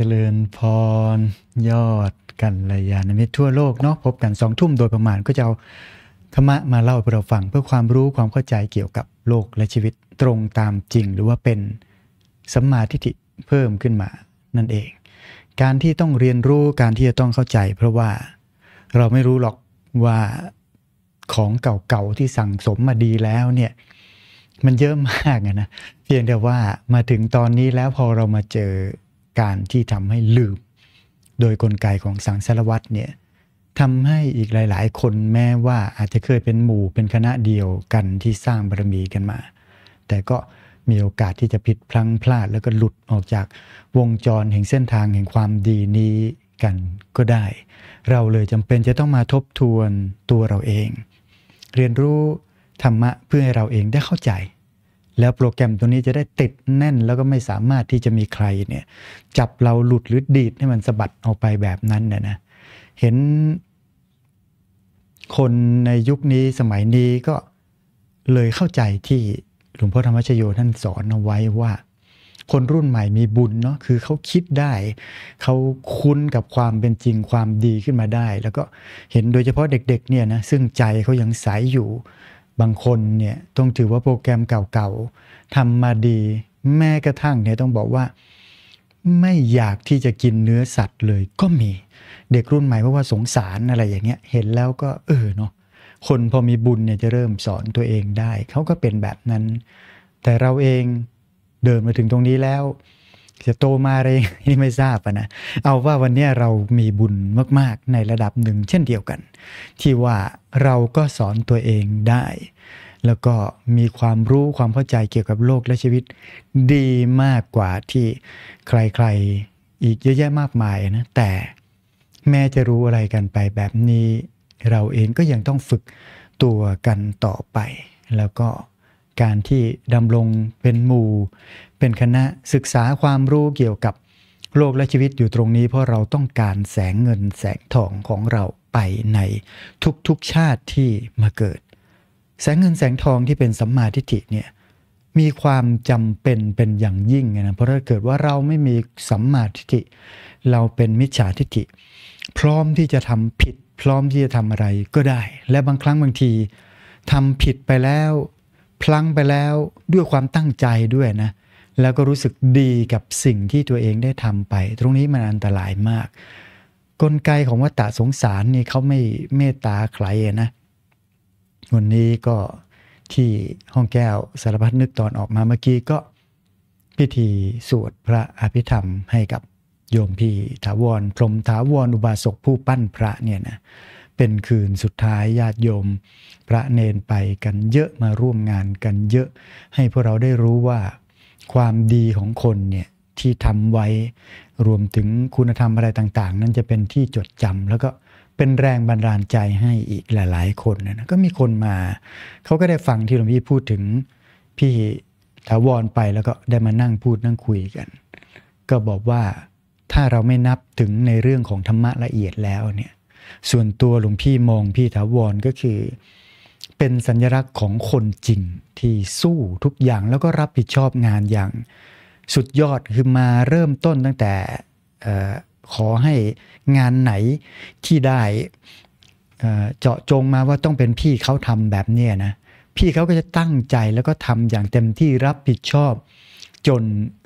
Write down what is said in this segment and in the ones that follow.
จริญพรยอดกันระยาณมิตทั่วโลกเนาะพบกันสองทุ่มโดยประมาณก็จะเอาธรรมะมาเล่าให้เราฟังเพื่อความรู้ความเข้าใจเกี่ยวกับโลกและชีวิตตรงตามจริง หรือว่าเป็นสัมมาทิฏฐิเพิ่มขึ้นมานั่นเอง การที่ต้องเรียนรู้การที่จะต้องเข้าใจ เพราะว่าเราไม่รู้หรอกว่าของเก่าๆที่สั่งสมมาดีแล้วเนี่ยมันเยอะมากนะเพียงแต่ว่ามาถึงตอนนี้แล้วพอเรามาเจอการที่ทำให้ลืมโดยกลไกของสังสารวัตรเนี่ยทำให้อีกหลาย ๆ คนแม้ว่าอาจจะเคยเป็นหมู่เป็นคณะเดียวกันที่สร้างบารมีกันมา แต่ก็มีโอกาสที่จะผิดพลังพลาดแล้วก็หลุดออกจากวงจรแห่งเส้นทางแห่งความดีนี้กันก็ได้ เราเลยจำเป็นจะต้องมาทบทวนตัวเราเอง เรียนรู้ธรรมะเพื่อให้เราเองได้เข้าใจแล้วโปรแกรมตัวนี้จะได้ติดแน่น แล้วก็ไม่สามารถที่จะมีใครเนี่ยจับเราหลุดหรือดีดให้มันสะบัดออกไปแบบนั้นเนี่ยนะเห็น คนในยุคนี้สมัยนี้ก็เลยเข้าใจที่หลวงพ่อธรรมชโยท่านสอนเอาไว้ว่า คนรุ่นใหม่มีบุญเนาะคือเขาคิดได้เขาคุ้นกับความเป็นจริงความดีขึ้นมาได้ แล้วก็เห็นโดยเฉพาะเด็กๆเนี่ยนะซึ่งใจเขายังใสอยู่บางคนเนี่ยต้องถือว่าโปรแกรมเก่าๆทำมาดีแม้กระทั่งเนี่ยต้องบอกว่าไม่อยากที่จะกินเนื้อสัตว์เลยก็มี เด็กรุ่นใหม่เพราะว่าสงสารอะไรอย่างเงี้ยเห็นแล้วก็เออเนาะคนพอมีบุญเนี่ยจะเริ่มสอนตัวเองได้ เขาก็เป็นแบบนั้น แต่เราเองเดินมาถึงตรงนี้แล้วจะโตมาอะไรนี่ไม่ทราบนะ เอาว่าวันนี้เรามีบุญมาก ๆ ในระดับหนึ่งเช่นเดียวกัน ที่ว่าเราก็สอนตัวเองได้ แล้วก็มีความรู้ความเข้าใจเกี่ยวกับโลกและชีวิต ดีมากกว่าที่ใครๆอีกเยอะแยะมากมายนะแต่แม่จะรู้อะไรกันไปแบบนี้ เราเองก็ยังต้องฝึกตัวกันต่อไป แล้วก็การที่ดำรงเป็นหมู่เป็นคณะศึกษาความรู้เกี่ยวกับโลกและชีวิตอยู่ตรงนี้ เพราะเราต้องการแสงเงินแสงทองของเราไปในทุกๆชาติที่มาเกิด แสงเงินแสงทองที่เป็นสัมมาทิฏฐิเนี่ยมีความจำเป็นเป็นอย่างยิ่งนะเพราะถ้าเกิดว่าเราไม่มีสัมมาทิฏฐิเราเป็นมิจฉาทิฏฐิพร้อมที่จะทำผิดพร้อมที่จะทำอะไรก็ได้ และบางครั้งบางทีทำผิดไปแล้วพลังไปแล้วด้วยความตั้งใจด้วยนะ แล้วก็รู้สึกดีกับสิ่งที่ตัวเองได้ทำไป ตรงนี้มันอันตรายมาก กลไกของวัตตะสงสารนี่เขาไม่เมตตาใครนะ วันนี้ก็ที่ห้องแก้วสารพัดนึกตอนออกมาเมื่อกี้ก็พิธีสวดพระอภิธรรมให้กับโยมพี่ถาวรพรมถาวรอุบาสกผู้ปั้นพระเนี่ยนะ เป็นคืนสุดท้ายญาติโยมพระเนนไปกันเยอะมาร่วมงานกันเยอะ ให้พวกเราได้รู้ว่าความดีของคนเนี่ยที่ทำไว้รวมถึงคุณธรรมอะไรต่างๆ นั้นจะเป็นที่จดจำแล้วก็เป็นแรงบันดาลใจให้อีกหลาย ๆ คนนะก็มีคนมาเขาก็ได้ฟังที่หลวงพี่พูดถึงพี่ถาวรไปแล้วก็ได้มานั่งพูดนั่งคุยกัน ก็บอกว่าถ้าเราไม่นับถึงในเรื่องของธรรมะละเอียดแล้วเนี่ยส่วนตัวหลวงพี่มองพี่ถาวรก็คือเป็นสัญลักษณ์ของคนจริงที่สู้ทุกอย่างแล้วก็รับผิดชอบงานอย่าง สุดยอดคือมาเริ่มต้นตั้งแต่ขอให้งานไหนที่ได้เจาะจงมาว่าต้องเป็นพี่เขาทำแบบเนี้ยนะ พี่เขาก็จะตั้งใจแล้วก็ทำอย่างเต็มที่รับผิดชอบจน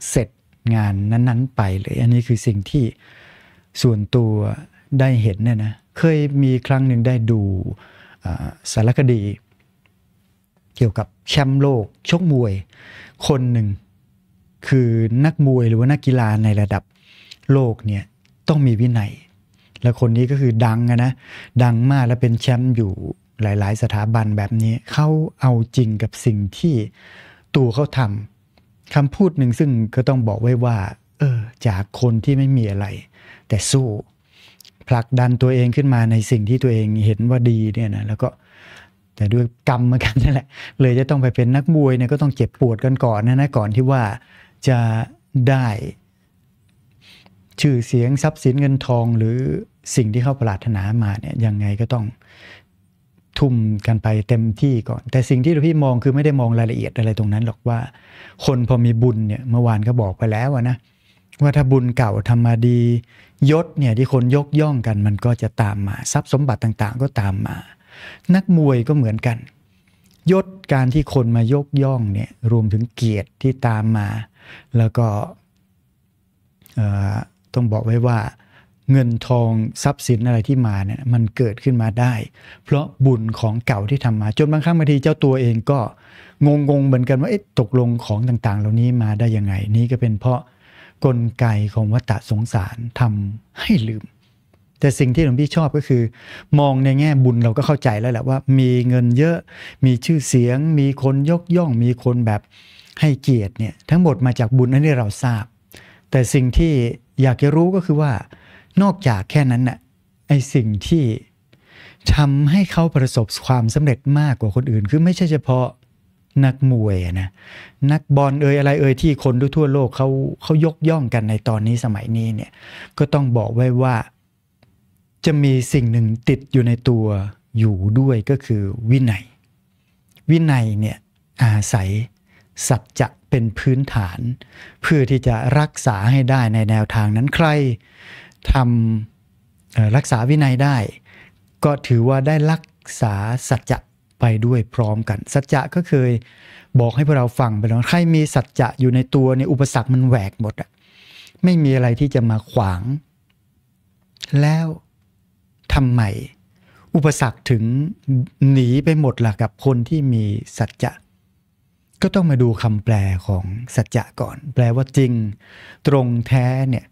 เสร็จงานนั้น ๆไปเลยอันนี้คือสิ่งที่ส่วนตัวได้เห็นเนี่ยนะ เคยมีครั้งหนึ่งได้ดูสารคดีเกี่ยวกับแชมป์โลก ชกมวย คนหนึ่งคือนักมวยหรือว่านักกีฬาในระดับโลกเนี่ย ต้องมีวินัย และคนนี้ก็คือดังนะ ดังมากและเป็นแชมป์อยู่หลายๆ สถาบันแบบนี้ เขาเอาจริงกับสิ่งที่ตัวเขาทำคำพูดหนึ่งซึ่งก็ต้องบอกไว้ว่า เออ จากคนที่ไม่มีอะไร แต่สู้ผลักดันตัวเองขึ้นมาในสิ่งที่ตัวเองเห็นว่าดีเนี่ยนะแล้วก็แต่ด้วยกรรมเหมือนกันนั่นแหละเลยจะต้องไปเป็นนักมวยเนี่ยก็ต้องเจ็บปวดกันก่อนนะนะก่อนที่ว่าจะได้ ชื่อเสียงทรัพย์สินเงินทองหรือสิ่งที่เขาปรารถนามาเนี่ยยังไงก็ต้อง ทุ่มกันไปเต็มที่ก่อน แต่สิ่งที่พี่มองคือไม่ได้มองรายละเอียดอะไรตรงนั้นหรอกว่าคนพอมีบุญเนี่ยเมื่อวานก็บอกไปแล้วนะว่าถ้าบุญเก่าทำมาดี ยศเนี่ยที่คนยกย่องกันมันก็จะตามมา ทรัพย์สมบัติต่าง ๆ ก็ตามมา นักมวยก็เหมือนกัน ยศการที่คนมายกย่องเนี่ยรวมถึงเกียรติที่ตามมา แล้วก็ต้องบอกไว้ว่า เงินทองทรัพย์สินอะไรที่มาเนี่ยมันเกิดขึ้นมาได้ เพราะบุญของเก่าที่ทำมา จนบางครั้งบางทีเจ้าตัวเองก็ งงๆเหมือนกันว่าตกลงของต่างๆ เหล่านี้มาได้ยังไงนี่ก็เป็นเพราะกลไกของวัฏสงสาร ทำให้ลืม แต่สิ่งที่หลวงพี่ชอบก็คือ มองในแง่บุญเราก็เข้าใจแล้วแหละว่ามีเงินเยอะมีชื่อเสียง มีคนยกย่อง มีคนแบบให้เกียรติเนี่ยทั้งหมดมาจากบุญนั้นที่เราทราบแต่สิ่งที่อยากจะรู้ก็คือว่า นอกจากแค่นั้นน่ะไอสิ่งที่ทำให้เขาประสบความสำเร็จมากกว่าคนอื่น คือไม่ใช่เฉพาะนักมวยนะนักบอลเอ่ยอะไรเอ่ยที่คนทั่วโลกเขาเขายกย่องกันในตอนนี้สมัยนี้เนี่ยก็ต้องบอกไว้ว่าจะมีสิ่งหนึ่งติดอยู่ในตัวอยู่ด้วยก็คือวินัย วินัยเนี่ยอาศัยสัจจะเป็นพื้นฐาน เพื่อที่จะรักษาให้ได้ในแนวทางนั้นใครทำรักษาวินัยได้ ก็ถือว่าได้รักษาสัจจะไปด้วยพร้อมกัน สัจจะก็เคยบอกให้พวกเราฟังไปแล้วใครมีสัจจะอยู่ในตัวในอุปสรรคมันแหวกหมดอ่ะไม่มีอะไรที่จะมาขวาง แล้วทำไม อุปสรรคถึงหนีไปหมดล่ะกับคนที่มีสัจจะ ก็ต้องมาดูคำแปลของสัจจะก่อน แปลว่าจริงตรงแท้เนี่ย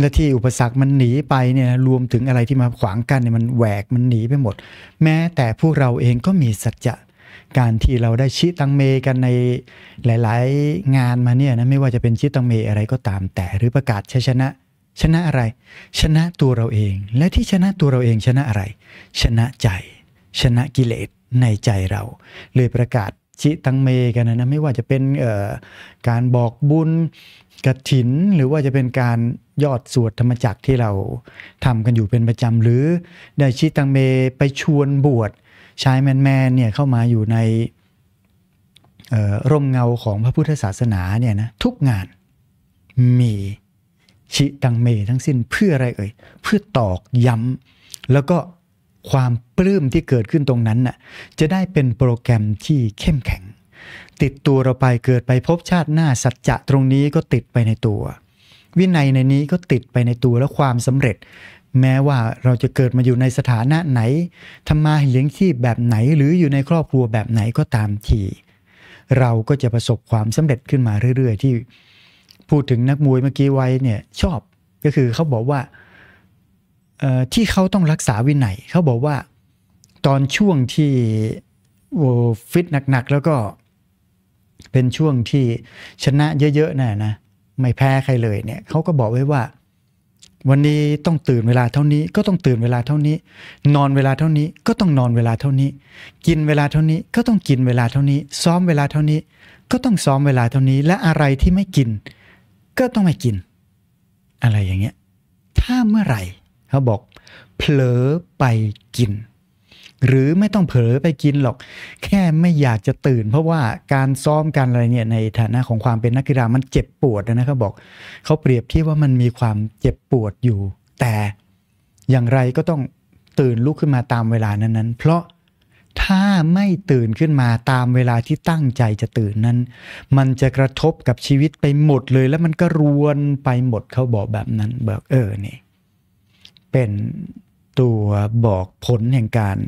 และที่อุปสรรคมันหนีไปเนี่ยรวมถึงอะไรที่มาขวางกันเนี่ยมันแหวกมันหนีไปหมด แม้แต่พวกเราเองก็มีสัจจะการที่เราได้ชี้ตังเมกันในหลายๆ งานมาเนี่ยนะไม่ว่าจะเป็นชี้ตังเมอะไรก็ตาม แต่หรือประกาศชัยชนะ ชนะอะไร ชนะตัวเราเองและที่ชนะตัวเราเองชนะอะไร ชนะใจ ชนะกิเลสในใจเรา เลยประกาศชิตังเมกันนะไม่ว่าจะเป็นการบอกบุญกระถินหรือว่าจะเป็นการยอดสวดธรรมจักที่เราทำกันอยู่เป็นประจำ หรือได้ชิตังเมไปชวนบวชชายแมนแมนเนี่ยเข้ามาอยู่ในร่มเงาของพระพุทธศาสนาเนี่ยนะทุกงานมี ชิตังเมทั้งสิ้นเพื่ออะไรเอ่ยเพื่อตอกย้ำแล้วก็ความปลื้มที่เกิดขึ้นตรงนั้นน่ะจะได้เป็นโปรแกรมที่เข้มแข็ง ติดตัวเราไปเกิดไปพบชาติหน้าสัจจะตรงนี้ก็ติดไปในตัววินัยในนี้ก็ติดไปในตัวและความสำเร็จ แม้ว่าเราจะเกิดมาอยู่ในสถานะไหนทำมาเลี้ยงชีพแบบไหนหรืออยู่ในครอบครัวแบบไหนก็ตามที เราก็จะประสบความสำเร็จขึ้นมาเรื่อย ๆ ที่พูดถึงนักมวยเมื่อกี้ไว้เนี่ยชอบก็คือเขาบอกว่าที่เขาต้องรักษาวินัยเขาบอกว่า ตอนช่วงที่โฟิตหนักๆแล้วก็เป็นช่วงที่ชนะเยอะๆน่นะไม่แพ้ใครเลยเนี่ยเขาก็บอกไว้ว่า วันนี้ต้องตื่นเวลาเท่านี้ ก็ต้องตื่นเวลาเท่านี้ นอนเวลาเท่านี้ก็ต้องนอนเวลาเท่านี้ กินเวลาเท่านี้ ก็ต้องกินเวลาเท่านี้ ซ้อมเวลาเท่านี้ก็ต้องซ้อมเวลาเท่านี้ และอะไรที่ไม่กิน ก็ต้องไม่กิน อะไรอย่างเงี้ยถ้าเมื่อไหร่เขาบอกเผลอไปกินหรือไม่ต้องเผลอไปกินหรอก แค่ไม่อยากจะตื่นเพราะว่าการซ้อมการอะไรเนี่ยในฐานะของความเป็นนักกีฬามันเจ็บปวดนะครับบอกเขาเปรียบเทียบว่ามันมีความเจ็บปวดอยู่ แต่อย่างไรก็ต้องตื่นลุกขึ้นมาตามเวลานั้นๆ เพราะถ้าไม่ตื่นขึ้นมาตามเวลาที่ตั้งใจจะตื่นนั้น มันจะกระทบกับชีวิตไปหมดเลย แล้วมันก็รวนไปหมดเขาบอกแบบนั้นบอกเออนี่เป็นตัวบอกผลแห่งการ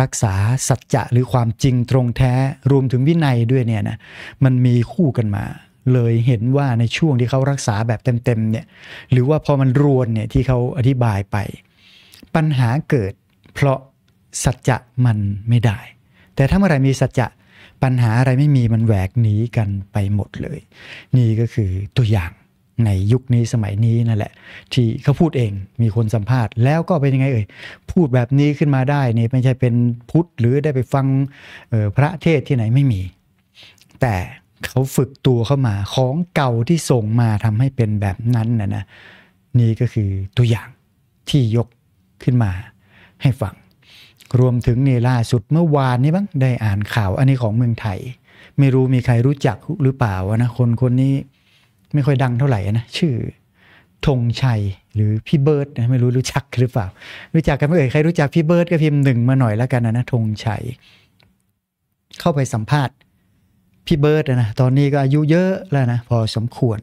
รักษา สัจจะ หรือความจริงตรงแท้รวมถึงวินัยด้วยเนี่ยนะมันมีคู่กันมา เลยเห็นว่าในช่วงที่เขารักษาแบบเต็มๆเนี่ยหรือว่าพอมันรวนเนี่ยที่เขาอธิบายไป ปัญหาเกิดเพราะสัจจะมันไม่ได้ แต่ถ้าเมื่อไรมีสัจจะปัญหาอะไรไม่มีมันแหวกหนีกันไปหมดเลย นี่ก็คือตัวอย่างในยุคนี้สมัยนี้นั่นแหละ ที่เขาพูดเองมีคนสัมภาษณ์แล้วก็เป็นยังไงเอ่ย พูดแบบนี้ขึ้นมาได้นี่ไม่ใช่เป็นพุทธหรือได้ไปฟังพระเทศที่ไหนไม่มี แต่เขาฝึกตัวเข้ามาของเก่าที่ส่งมาทำให้เป็นแบบนั้นนะนะนี่ก็คือตัวอย่างที่ยกขึ้นมา ให้ฟัง รวมถึงในล่าสุดเมื่อวานนี้บ้างได้อ่านข่าวอันนี้ของเมืองไทย ไม่รู้มีใครรู้จักหรือเปล่านะคนคนนี้ไม่ค่อยดังเท่าไหร่นะ ชื่อธงชัยหรือพี่เบิร์ดนะไม่รู้รู้จักหรือเปล่ารู้จักกันไม่เอ่ยใครรู้จักพี่เบิร์ดก็พิมพ์หนึ่งมาหน่อยแล้วกันนะธงชัยเข้าไปสัมภาษณ์พี่เบิร์ดนะตอนนี้ก็อายุเยอะแล้วนะพอสมควร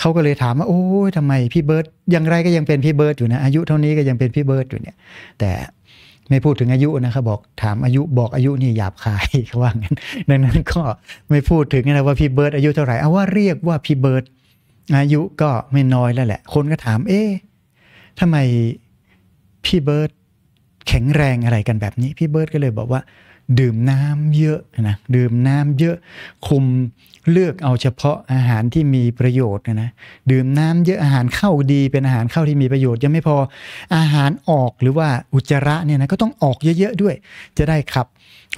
เขาก็เลยถามว่าโอ้ยทำไมพี่เบิร์ดยังไรก็ยังเป็นพี่เบิร์ดอยู่นะอายุเท่านี้ก็ยังเป็นพี่เบิร์ดอยู่เนี่ยแต่ไม่พูดถึงอายุนะครับบอกถามอายุบอกอายุนี่หยาบคายเขาว่างั้นดังนั้นก็ไม่พูดถึงนะว่าพี่เบิร์ดอายุเท่าไหร่เอาว่าเรียกว่าพี่เบิร์ดอายุก็ไม่น้อยแล้วแหละ คนก็ถาม เอ๊ะทำไมพี่เบิร์ตแข็งแรงอะไรกันแบบนี้ พี่เบิร์ตก็เลยบอกว่า ดื่มน้ำเยอะนะ ดื่มน้ำเยอะ คุมเลือกเอาเฉพาะอาหารที่มีประโยชน์นะ ดื่มน้ำเยอะอาหารเข้าดีเป็นอาหารเข้าที่มีประโยชน์ยังไม่พออาหารออกหรือว่าอุจจาระเนี่ยนะก็ต้องออกเยอะๆ ด้วย จะได้ขับ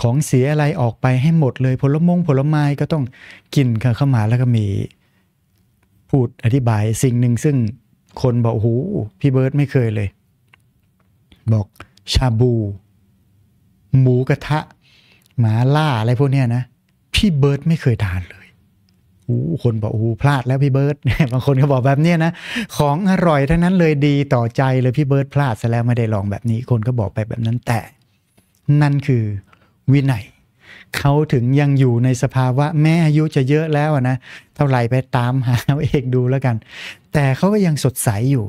ของเสียอะไรออกไปให้หมดเลยผลมงผลไม้ก็ต้องกินเข้ามาแล้วก็มีพูดอธิบายสิ่งหนึ่งซึ่งคนบอกโอ้โหพี่เบิร์ตไม่เคยเลย บอกชาบู หมูกระทะ หมาล่าอะไรพวกเนี้ยนะ พี่เบิร์ตไม่เคยทานเลยโอ้คนบอกโอ้พลาดแล้วพี่เบิร์ตบางคนก็บอกแบบเนี้ยนะ ของอร่อยทั้งนั้นเลยดีต่อใจเลยพี่เบิร์ตพลาดซะแล้วไม่ได้ลองแบบนี้ คนก็บอกไปแบบนั้นแต่ นั่นคือวินัยเขาถึงยังอยู่ในสภาวะแม่อายุจะเยอะแล้วนะ เท่าไหร่ไปตามหาเอาเองดูแล้วกัน แต่เขาก็ยังสดใสอยู่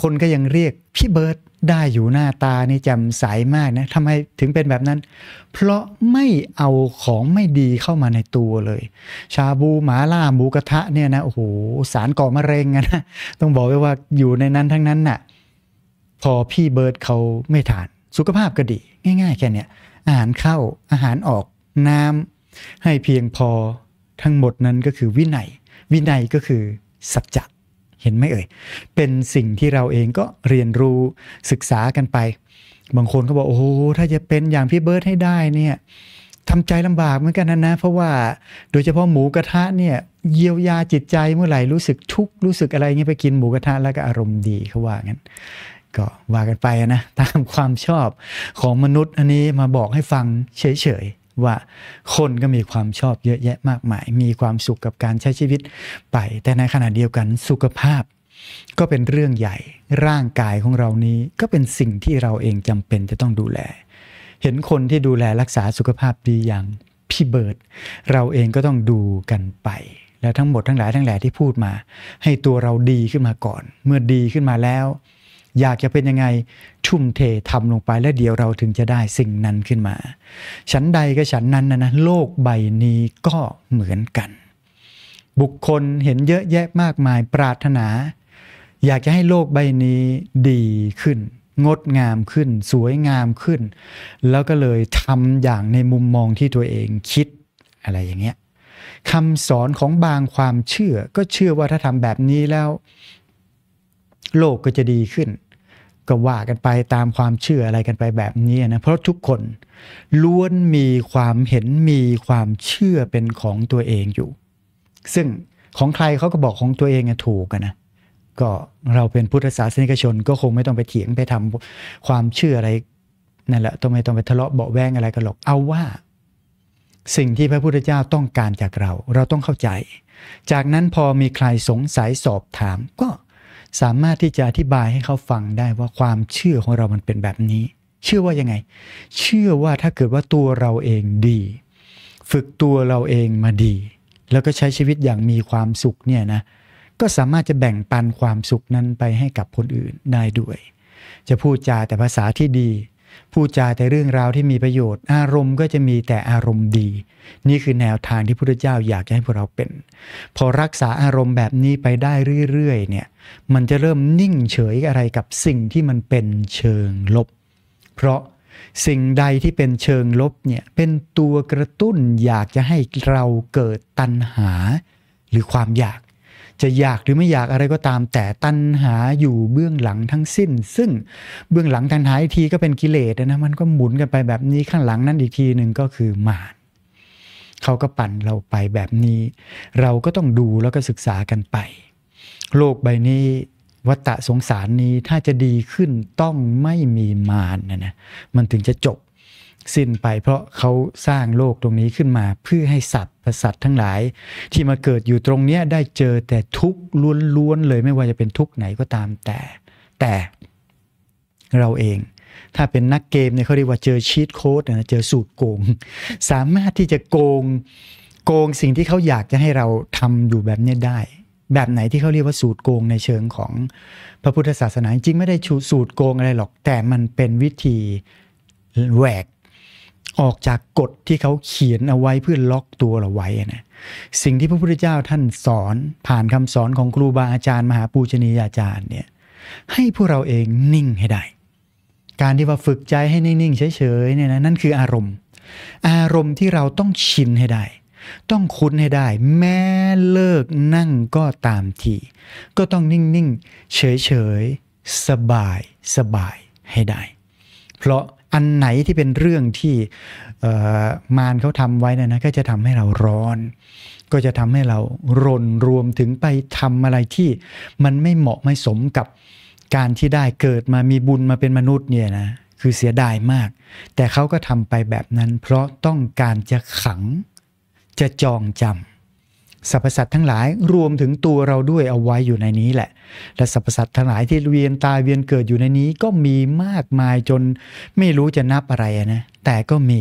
คนก็ยังเรียกพี่เบิร์ตได้อยู่หน้าตานี่จำใสมากนะทำไมถึงเป็นแบบนั้น เพราะไม่เอาของไม่ดีเข้ามาในตัวเลย ชาบูหมาล่าหมูกระทะเนี่ยนะ โอ้โห สารก่อมะเร็งนะ ต้องบอกไว้ว่าอยู่ในนั้นทั้งนั้นนะ่ะ พอพี่เบิร์ตเขาไม่ทาน สุขภาพก็ดี ง่าย ๆแค่เนี้ยอาหารเข้าอาหารออกน้ำให้เพียงพอทั้งหมดนั้นก็คือวินัยวินัยก็คือสัจจะเห็นไหมเอ่ยเป็นสิ่งที่เราเองก็เรียนรู้ศึกษากันไป บางคนเขาบอกโอ้ถ้าจะเป็นอย่างพี่เบิร์ดให้ได้เนี่ยทำใจลำบากเหมือนกันนะนะเพราะว่าโดยเฉพาะหมูกระทะเนี่ย เยียวยาจิตใจเมื่อไหร่ รู้สึกทุกข์รู้สึกอะไรเงี้ยไปกินหมูกระทะแล้วก็อารมณ์ดีเขาว่างั้นก็ว่ากันไปนะตามความชอบของมนุษย์อันนี้มาบอกให้ฟังเฉยว่าคนก็มีความชอบเยอะแยะมากมาย มีความสุขกับการใช้ชีวิตไปแต่ในขณะเดียวกันสุขภาพก็เป็นเรื่องใหญ่ ร่างกายของเรานี้ก็เป็นสิ่งที่เราเองจำเป็นจะต้องดูแล เห็นคนที่ดูแลรักษาสุขภาพดีอย่าง พี่เบิร์ดเราเองก็ต้องดูกันไป แล้วทั้งหมดทั้งหลายทั้งแหล่ที่พูดมา ให้ตัวเราดีขึ้นมาก่อน เมื่อดีขึ้นมาแล้วอยากจะเป็นยังไงทุ่มเททำลงไปแล้วเดี๋ยวเราถึงจะได้สิ่งนั้นขึ้นมาฉันใดก็ฉันนั้นนะนะ โลกใบนี้ก็เหมือนกัน บุคคลเห็นเยอะแยะมากมายปรารถนา อยากจะให้โลกใบนี้ดีขึ้น งดงามขึ้น สวยงามขึ้น แล้วก็เลยทำอย่างในมุมมองที่ตัวเองคิดอะไรอย่างเงี้ยคำสอนของบางความเชื่อก็เชื่อว่าถ้าทำแบบนี้แล้ว โลกก็จะดีขึ้นก็ว่ากันไปตามความเชื่ออะไรกันไปแบบนี้นะเพราะทุกคนล้วนมีความเห็นมีความเชื่อเป็นของตัวเองอยู่ ซึ่งของใครเขาก็บอกของตัวเองถูกนะก็เราเป็นพุทธศาสนิกชนก็คงไม่ต้องไปเถียงไปทำความเชื่ออะไรนั่นแหละต้องไม่ต้องไปทะเลาะเบาแวงอะไรกันหรอกเอาว่า สิ่งที่พระพุทธเจ้าต้องการจากเรา เราต้องเข้าใจ จากนั้นพอมีใครสงสัยสอบถามก็สามารถที่จะอธิบายให้เขาฟังได้ว่าความเชื่อของเรามันเป็นแบบนี้ เชื่อว่ายังไง เชื่อว่าถ้าเกิดว่าตัวเราเองดี ฝึกตัวเราเองมาดี แล้วก็ใช้ชีวิตอย่างมีความสุขเนี่ยนะ ก็สามารถจะแบ่งปันความสุขนั้นไปให้กับคนอื่นได้ด้วย จะพูดจาแต่ภาษาที่ดีพูดจาแต่เรื่องราวที่มีประโยชน์ อารมณ์ก็จะมีแต่อารมณ์ดี นี่คือแนวทางที่พระพุทธเจ้าอยากจะให้พวกเราเป็น พอรักษาอารมณ์แบบนี้ไปได้เรื่อยๆเนี่ยมันจะเริ่มนิ่งเฉยอะไรกับสิ่งที่มันเป็นเชิงลบ เพราะสิ่งใดที่เป็นเชิงลบเนี่ยเป็นตัวกระตุ้นอยากจะให้เราเกิดตัณหาหรือความอยากจะอยากหรือไม่อยากอะไรก็ตามแต่ตัณหาอยู่เบื้องหลังทั้งสิ้น ซึ่งเบื้องหลังตัณหาอีกทีก็เป็นกิเลสนะมันก็หมุนกันไปแบบนี้ข้างหลังนั้นอีกทีหนึ่งก็คือมารเขาก็ปั่นเราไปแบบนี้ เราก็ต้องดูแล้วก็ศึกษากันไป โลกใบนี้วัฏสงสารนี้ถ้าจะดีขึ้นต้องไม่มีมารนนะนะมันถึงจะจบสิ้นไปเพราะเขาสร้างโลกตรงนี้ขึ้นมาเพื่อให้สัตว์สัตว์ทั้งหลาย ที่มาเกิดอยู่ตรงนี้ได้เจอแต่ทุกข์ล้วนๆเลยไม่ว่าจะเป็นทุกข์ไหนก็ตามแต่แต่เราเอง ถ้าเป็นนักเกมเนี่ยเขาเรียกว่าเจอชีตโค้ดนะเจอสูตรโกงสามารถที่จะโกงโกงสิ่งที่เขาอยากจะให้เราทำอยู่แบบนี้ได้ แบบไหนที่เขาเรียกว่าสูตรโกงในเชิงของพระพุทธศาสนาจริงไม่ได้สูตรโกงอะไรหรอกแต่มันเป็นวิธีแหวกออกจากกฎที่เขาเขียนเอาไว้เพื่อล็อกตัวเราไว้นะสิ่งที่พระพุทธเจ้าท่านสอนผ่านคำสอนของครูบาอาจารย์มหาปูชนียาจารย์เนี่ยให้พวกเราเองนิ่งให้ได้ การที่ว่าฝึกใจให้นิ่งๆเฉยๆเนี่ยนะนั่นคืออารมณ์ อารมณ์ที่เราต้องชินให้ได้ ต้องคุ้นให้ได้ แม้เลิกนั่งก็ตามทีก็ต้องนิ่งๆเฉยๆสบายสบายให้ได้ เพราะอันไหนที่เป็นเรื่องที่มารเขาทำไว้นะนะก็จะทำให้เราร้อน ก็จะทำให้เรารนรวมถึงไปทำอะไรที่มันไม่เหมาะไม่สมกับการที่ได้เกิดมามีบุญมาเป็นมนุษย์เนี่ยนะ คือเสียดายมาก แต่เขาก็ทำไปแบบนั้น เพราะต้องการจะขังจะจองจำสรรพสัตว์ทั้งหลายรวมถึงตัวเราด้วยเอาไว้อยู่ในนี้แหละและสรรพสัตว์ทั้งหลายที่เวียนตายเวียนเกิดอยู่ในนี้ก็มีมากมายจนไม่รู้จะนับอะไรนะแต่ก็มี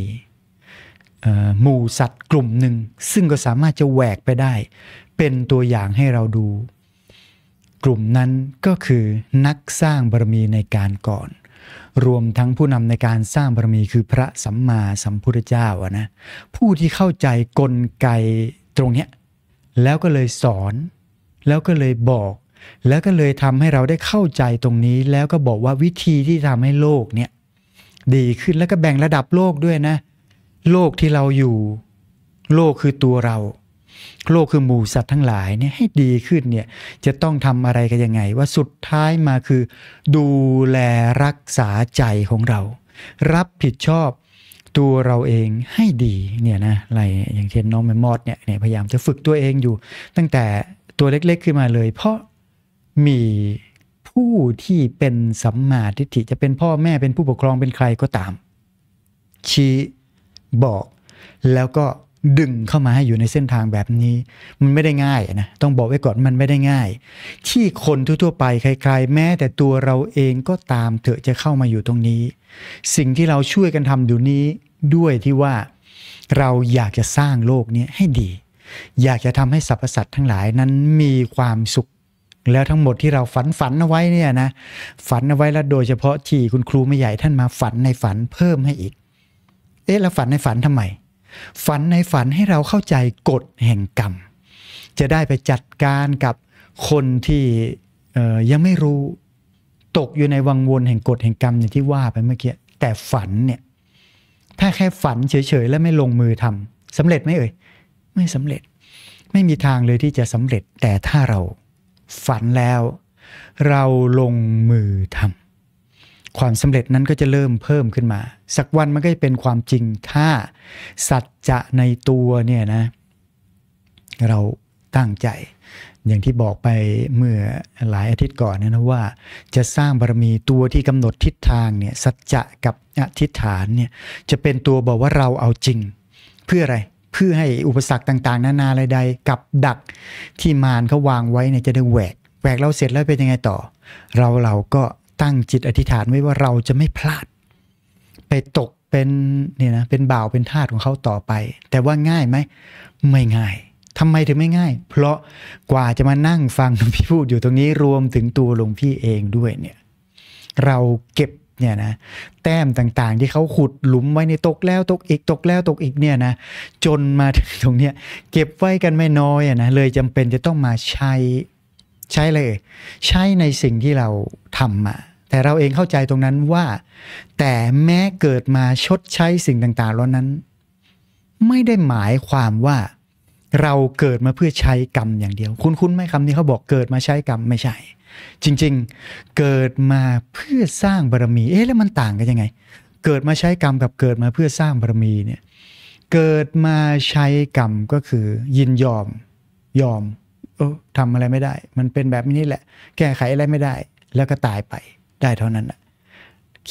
หมู่สัตว์กลุ่มหนึ่ง ซึ่งก็สามารถจะแหวกไปได้ เป็นตัวอย่างให้เราดู กลุ่มนั้นก็คือนักสร้างบารมีในการก่อน รวมทั้งผู้นำในการสร้างบารมีคือพระสัมมาสัมพุทธเจ้านะผู้ที่เข้าใจกลไกตรงเนี้ยแล้วก็เลยสอน แล้วก็เลยบอก แล้วก็เลยทำให้เราได้เข้าใจตรงนี้ แล้วก็บอกว่าวิธีที่ทำให้โลกเนี่ยดีขึ้น แล้วก็แบ่งระดับโลกด้วยนะ โลกที่เราอยู่ โลกคือตัวเรา โลกคือหมู่สัตว์ทั้งหลายเนี่ยให้ดีขึ้นเนี่ย จะต้องทำอะไรกันยังไง ว่าสุดท้ายมาคือดูแลรักษาใจของเรา รับผิดชอบตัวเราเองให้ดีเนี่ยนะอะไรอย่างเช่นน้องแมมมอดเนี่ย พยายามจะฝึกตัวเองอยู่ ตั้งแต่ตัวเล็กๆขึ้นมาเลยเพราะมีผู้ที่เป็นสัมมาทิฏฐิจะเป็นพ่อแม่เป็นผู้ปกครองเป็นใครก็ตามชี้บอก แล้วก็ดึงเข้ามาให้อยู่ในเส้นทางแบบนี้ มันไม่ได้ง่ายนะต้องบอกไว้ก่อนมันไม่ได้ง่าย ที่คนทั่วๆ ไปใคร ๆ แม้ แต่ตัวเราเองก็ตามเถอะจะเข้ามาอยู่ตรงนี้ สิ่งที่เราช่วยกันทำอยู่นี้ด้วยที่ว่าเราอยากจะสร้างโลกนี้ให้ดี อยากจะทำให้สรรพสัตว์ทั้งหลายนั้นมีความสุข แล้วทั้งหมดที่เราฝันฝันเอาไว้เนี่ยนะฝันเอาไว้แล้วโดยเฉพาะที่คุณครูไม่ใหญ่ ท่านมาฝันในฝันเพิ่มให้อีก เอ๊ะแล้วฝันในฝันทำไมฝันในฝันให้เราเข้าใจกฎแห่งกรรมจะได้ไปจัดการกับคนที่ยังไม่รู้ตกอยู่ในวังวนแห่งกฎแห่งกรรมอย่างที่ว่าไปเมื่อกี้แต่ฝันเนี่ยถ้าแค่ฝันเฉยๆแล้วไม่ลงมือทำสำเร็จไหมเอ่ยไม่สำเร็จไม่มีทางเลยที่จะสำเร็จแต่ถ้าเราฝันแล้ว เราลงมือทำความสำเร็จนั้นก็จะเริ่มเพิ่มขึ้นมา สักวันมันก็จะเป็นความจริงถ้าสัจจะในตัวเนี่ยนะเราตั้งใจ อย่างที่บอกไปเมื่อหลายอาทิตย์ก่อนเนี่ยนะว่าจะสร้างบารมีตัวที่กำหนดทิศทางเนี่ยสัจจะกับอธิษฐานเนี่ยจะเป็นตัวบอกว่าเราเอาจริง เพื่ออะไรเพื่อให้อุปสรรคต่าง ๆ นานาอะไรใดกับดักที่มารเขาวางไว้เนี่ยจะได้แหวกแหวกเราเสร็จแล้วเป็นยังไงต่อ เราเราก็ตั้งจิตอธิษฐานไว้ว่าเราจะไม่พลาด ไปตกเป็นเนี่ยนะเป็นบ่าวเป็นทาสของเขาต่อไป แต่ว่าง่ายไหมไม่ง่ายทำไมถึงไม่ง่าย เพราะกว่าจะมานั่งฟังงพี่พูดอยู่ตรงนี้รวมถึงตัวหลวงพี่เองด้วยเนี่ยเราเก็บเนี่ยนะแต้มต่างๆที่เขาขุดหลุมไว้ในตกแล้วตกอีกตกแล้วตกอีกเนี่ยนะจนมาถึงตรงเนี้ยเก็บไว้กันไม่น้อยอ่ะนะเลยจำเป็นจะต้องมาใช้ใช้เลยใช้ในสิ่งที่เราทำมาแต่เราเองเข้าใจตรงนั้นว่า แต่แม้เกิดมาชดใช้สิ่งต่างๆเหล่านั้น ไม่ได้หมายความว่าเราเกิดมาเพื่อใช้กรรมอย่างเดียว คุณคุ้นไหมคำนี้เขาบอกเกิดมาใช้กรรม ไม่ใช่ จริง ๆเกิดมาเพื่อสร้างบารมีเอ๊ะแล้วมันต่างกันยังไง เกิดมาใช้กรรมกับเกิดมาเพื่อสร้างบารมีเนี่ยเกิดมาใช้กรรมก็คือ ยินยอมยอมโอ้ทำอะไรไม่ได้ มันเป็นแบบนี้แหละ แก้ไขอะไรไม่ได้ แล้วก็ตายไป ได้เท่านั้นอะ